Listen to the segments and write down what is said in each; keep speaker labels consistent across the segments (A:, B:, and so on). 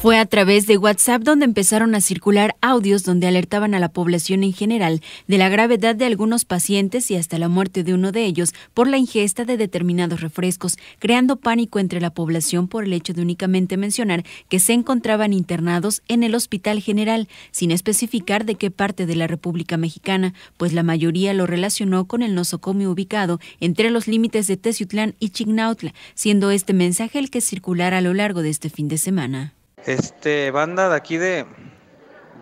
A: Fue a través de WhatsApp donde empezaron a circular audios donde alertaban a la población en general de la gravedad de algunos pacientes y hasta la muerte de uno de ellos por la ingesta de determinados refrescos, creando pánico entre la población por el hecho de únicamente mencionar que se encontraban internados en el Hospital General, sin especificar de qué parte de la República Mexicana, pues la mayoría lo relacionó con el nosocomio ubicado entre los límites de Teciutlán y Chignautla, siendo este mensaje el que circulará a lo largo de este fin de semana.
B: Este, banda de aquí de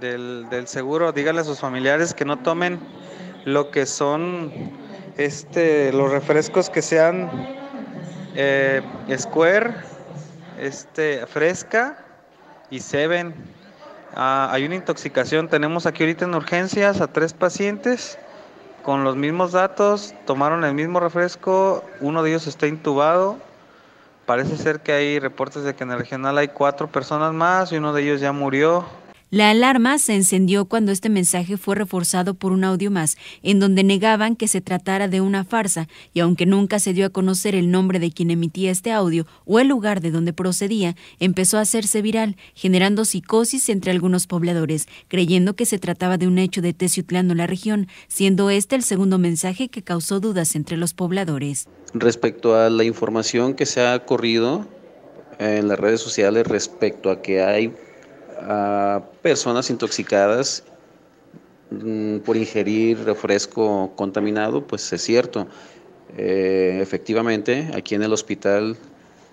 B: del, seguro, dígale a sus familiares que no tomen lo que son este, los refrescos que sean eh, Square, este, Fresca y Seven. Ah, hay una intoxicación. Tenemos aquí ahorita en urgencias a tres pacientes con los mismos datos, tomaron el mismo refresco, uno de ellos está intubado, Parece ser que hay reportes de que en el regional hay cuatro personas más y uno de ellos ya murió.
A: La alarma se encendió cuando este mensaje fue reforzado por un audio más, en donde negaban que se tratara de una farsa, y aunque nunca se dio a conocer el nombre de quien emitía este audio o el lugar de donde procedía, empezó a hacerse viral, generando psicosis entre algunos pobladores, creyendo que se trataba de un hecho de Teciutlán en la región, siendo este el segundo mensaje que causó dudas entre los pobladores.
C: Respecto a la información que se ha corrido en las redes sociales respecto a que hay a personas intoxicadas mm, por ingerir refresco contaminado, pues es cierto. Eh, efectivamente, aquí en el hospital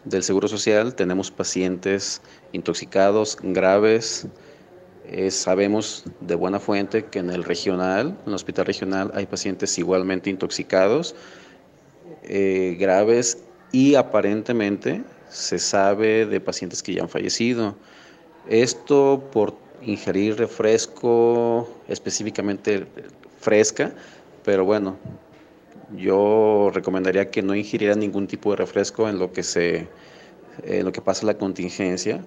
C: del Seguro Social tenemos pacientes intoxicados graves. Eh, sabemos de buena fuente que en el regional, en el hospital regional, hay pacientes igualmente intoxicados, eh, graves y aparentemente se sabe de pacientes que ya han fallecido. Esto por ingerir refresco, específicamente fresca, pero bueno, yo recomendaría que no ingiriera ningún tipo de refresco en lo que se en lo que pasa la contingencia.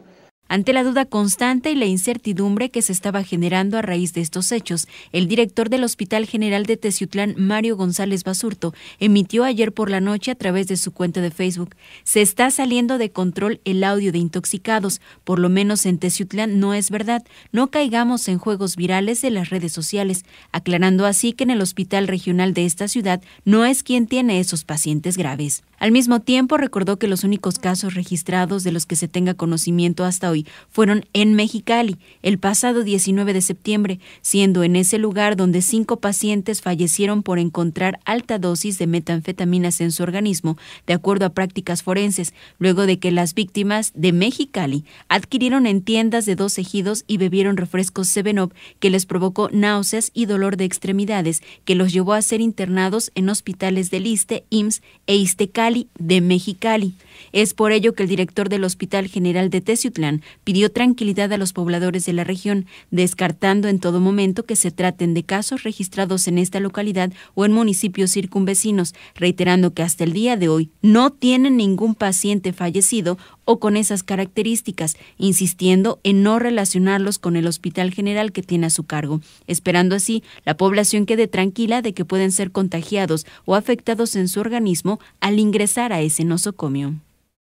A: Ante la duda constante y la incertidumbre que se estaba generando a raíz de estos hechos, el director del Hospital General de Teciutlán, Mario González Basurto, emitió ayer por la noche a través de su cuenta de Facebook, se está saliendo de control el audio de intoxicados, por lo menos en Teciutlán no es verdad, no caigamos en juegos virales de las redes sociales, aclarando así que en el Hospital Regional de esta ciudad no es quien tiene esos pacientes graves. Al mismo tiempo, recordó que los únicos casos registrados de los que se tenga conocimiento hasta hoy fueron en Mexicali, el pasado 19 de septiembre, siendo en ese lugar donde cinco pacientes fallecieron por encontrar alta dosis de metanfetaminas en su organismo, de acuerdo a prácticas forenses, luego de que las víctimas de Mexicali adquirieron en tiendas de dos ejidos y bebieron refrescos 7 que les provocó náuseas y dolor de extremidades, que los llevó a ser internados en hospitales del ISTE, IMSS e ISTECAL de Mexicali. Es por ello que el director del Hospital General de Teciutlán pidió tranquilidad a los pobladores de la región, descartando en todo momento que se traten de casos registrados en esta localidad o en municipios circunvecinos, reiterando que hasta el día de hoy no tienen ningún paciente fallecido o con esas características, insistiendo en no relacionarlos con el hospital general que tiene a su cargo, esperando así la población quede tranquila de que pueden ser contagiados o afectados en su organismo al ingresar a ese nosocomio.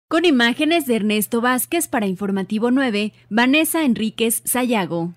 A: Con imágenes de Ernesto Vázquez para Informativo 9, Vanessa Enríquez Sayago.